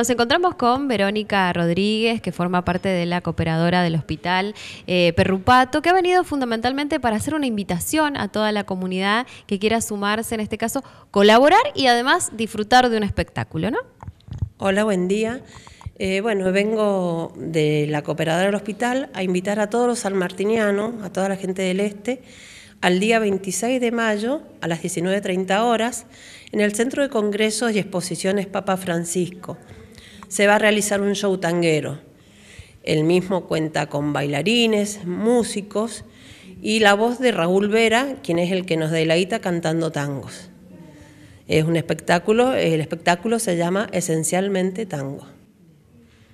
nos encontramos con Verónica Rodríguez, que forma parte de la cooperadora del hospital eh, Perrupato, que ha venido fundamentalmente para hacer una invitación a toda la comunidad que quiera sumarse, en este caso, colaborar y además disfrutar de un espectáculo, ¿no? Hola, buen día. Eh, bueno, vengo de la cooperadora del hospital a invitar a todos los sanmartinianos, a toda la gente del este, al día 26 de mayo a las 19.30 horas en el Centro de Congresos y Exposiciones Papa Francisco se va a realizar un show tanguero. El mismo cuenta con bailarines, músicos y la voz de Raúl Vera, quien es el que nos deleita cantando tangos. Es un espectáculo, el espectáculo se llama esencialmente tango.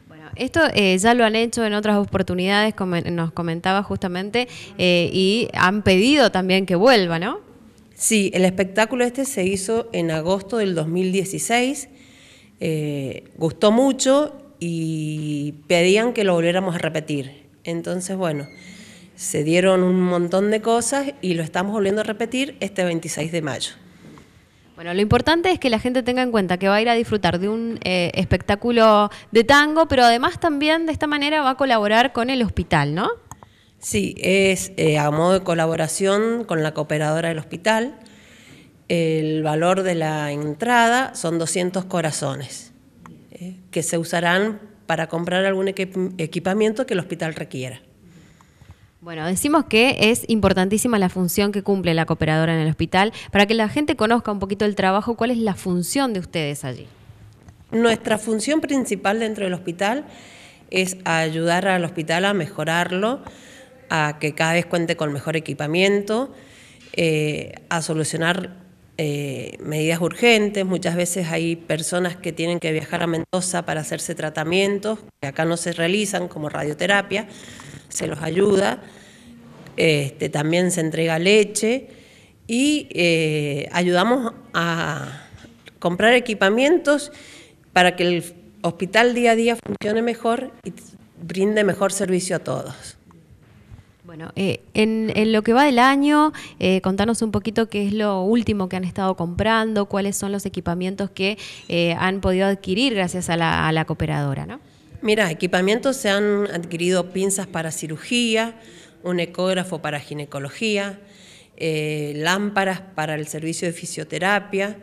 Bueno, Esto eh, ya lo han hecho en otras oportunidades, como nos comentaba justamente, eh, y han pedido también que vuelva, ¿no? Sí, el espectáculo este se hizo en agosto del 2016 eh, gustó mucho y pedían que lo volviéramos a repetir. Entonces, bueno, se dieron un montón de cosas y lo estamos volviendo a repetir este 26 de mayo. Bueno, lo importante es que la gente tenga en cuenta que va a ir a disfrutar de un eh, espectáculo de tango, pero además también de esta manera va a colaborar con el hospital, ¿no? Sí, es eh, a modo de colaboración con la cooperadora del hospital. El valor de la entrada son 200 corazones eh, que se usarán para comprar algún equipamiento que el hospital requiera. Bueno, decimos que es importantísima la función que cumple la cooperadora en el hospital. Para que la gente conozca un poquito el trabajo, ¿cuál es la función de ustedes allí? Nuestra función principal dentro del hospital es ayudar al hospital a mejorarlo, a que cada vez cuente con mejor equipamiento, eh, a solucionar eh, medidas urgentes, muchas veces hay personas que tienen que viajar a Mendoza para hacerse tratamientos, que acá no se realizan como radioterapia, se los ayuda, este, también se entrega leche y eh, ayudamos a comprar equipamientos para que el hospital día a día funcione mejor y brinde mejor servicio a todos. Bueno, eh, en, lo que va del año, eh, contanos un poquito qué es lo último que han estado comprando, cuáles son los equipamientos que eh, han podido adquirir gracias a la, cooperadora, ¿no? Mira, equipamientos se han adquirido pinzas para cirugía, un ecógrafo para ginecología, lámparas para el servicio de fisioterapia,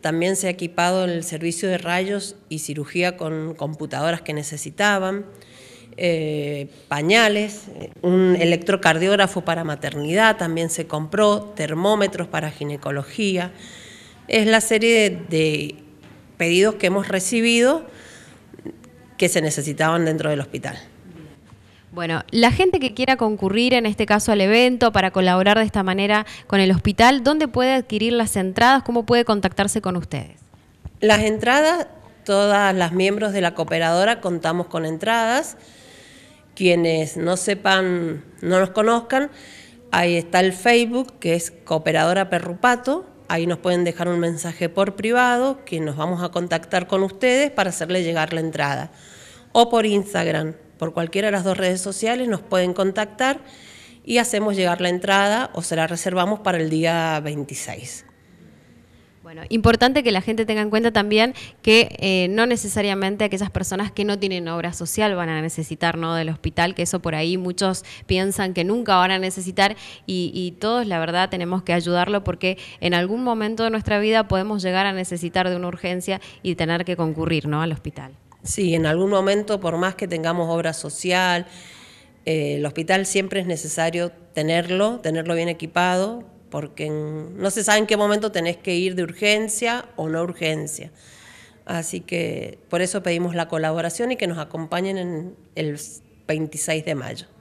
también se ha equipado el servicio de rayos y cirugía con computadoras que necesitaban. Eh, pañales, un electrocardiógrafo para maternidad también se compró, termómetros para ginecología. Es la serie de pedidos que hemos recibido que se necesitaban dentro del hospital. Bueno, la gente que quiera concurrir en este caso al evento para colaborar de esta manera con el hospital, ¿dónde puede adquirir las entradas? ¿Cómo puede contactarse con ustedes? Las entradas todas las miembros de la cooperadora contamos con entradas. Quienes no sepan, no nos conozcan, ahí está el Facebook que es Cooperadora Perrupato. Ahí nos pueden dejar un mensaje por privado que nos vamos a contactar con ustedes para hacerle llegar la entrada. O por Instagram, por cualquiera de las dos redes sociales nos pueden contactar y hacemos llegar la entrada o se la reservamos para el día 26. Bueno, importante que la gente tenga en cuenta también que eh, no necesariamente aquellas personas que no tienen obra social van a necesitar ¿no? del hospital, que eso por ahí muchos piensan que nunca van a necesitar y, todos la verdad tenemos que ayudarlo porque en algún momento de nuestra vida podemos llegar a necesitar de una urgencia y tener que concurrir ¿no? al hospital. Sí, en algún momento, por más que tengamos obra social, eh, el hospital siempre es necesario tenerlo, tenerlo bien equipado, porque no se sabe en qué momento tenés que ir de urgencia o no urgencia. Así que por eso pedimos la colaboración y que nos acompañen en el 26 de mayo.